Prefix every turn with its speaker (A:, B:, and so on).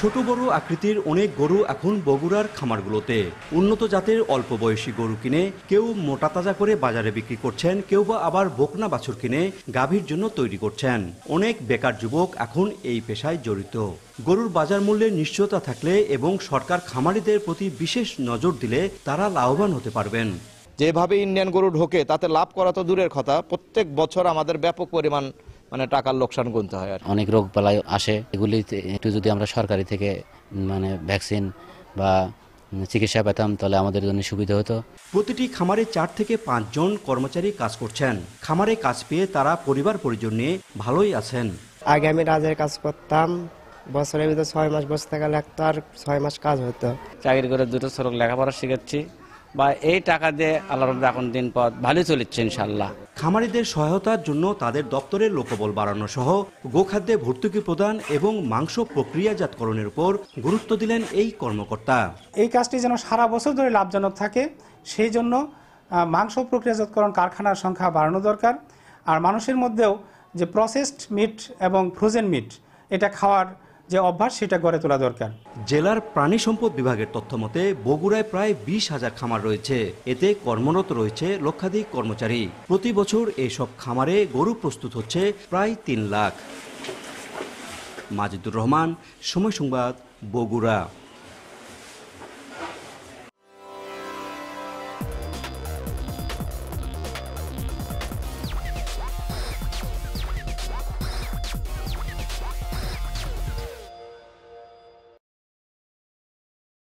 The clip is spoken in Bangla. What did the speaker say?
A: ছোট বড় আকৃতির অনেক গরু এখন বগুড়ার খামারগুলোতে উন্নত জাতের অল্প বয়সী গরু কিনে কেউ মোটা তাজা করে বাজারে বিক্রি করছেন কেউ বা আবার বকনা বাছুর কিনে গাভীর জন্য তৈরি করছেন অনেক বেকার যুবক এখন এই পেশায় জড়িত গরুর বাজার মূল্যের নিশ্চয়তা থাকলে এবং সরকার খামারিদের প্রতি বিশেষ নজর দিলে তারা লাভবান হতে পারবেন যেভাবে ইন্ডিয়ান গরু ঢোকে তাতে লাভ করা তো দূরের কথা প্রত্যেক বছর আমাদের ব্যাপক পরিমাণ মানে টাকার লোকসান গুনতে হয় আর
B: অনেক রোগ বালাই আসে এগুলি একটু যদি আমরা সরকারি থেকে মানে ভ্যাকসিন বা চিকিৎসা পেতাম তাহলে আমাদের জন্য সুবিধা হতো
A: প্রতিটি খামারে চার থেকে পাঁচজন কর্মচারী কাজ করছেন খামারে কাজ পেয়ে তারা পরিবার পরিজন নিয়ে ভালোই আছেন
B: আগে আমি রাজের
C: কাজ করতাম বছরের ভিতরে ছয় মাস বসে থাকা লাগতো আর ছয় মাস কাজ হতো চাকরি করে দুটো সড়ক লেখাপড়া শিখাচ্ছি বা এই টাকা দিয়ে আল্লাহ এখন দিন পথ ভালোই চলেছে ইনশাল্লাহ
A: খামারিদের সহায়তার জন্য তাদের দপ্তরের লোকবল বাড়ানো সহ গোখাদ্যে ভর্তুকি প্রদান
C: এবং মাংস প্রক্রিয়াজাতকরণের উপর গুরুত্ব দিলেন এই কর্মকর্তা এই কাজটি যেন সারা বছর ধরে লাভজনক থাকে সেই জন্য মাংস প্রক্রিয়াজাতকরণ কারখানার সংখ্যা বাড়ানো দরকার আর মানুষের মধ্যেও যে প্রসেসড মিট এবং ফ্রোজেন মিট এটা খাওয়ার যে অভ্যাস সেটা গড়ে তোলা দরকার জেলার প্রাণী সম্পদ বিভাগের তথ্য মতে
A: বগুড়ায় প্রায় বিশ হাজার খামার রয়েছে এতে কর্মরত রয়েছে লক্ষাধিক কর্মচারী প্রতি বছর এইসব খামারে গরু প্রস্তুত হচ্ছে প্রায় তিন লাখ মাজিদুর রহমান সময় সংবাদ বগুড়া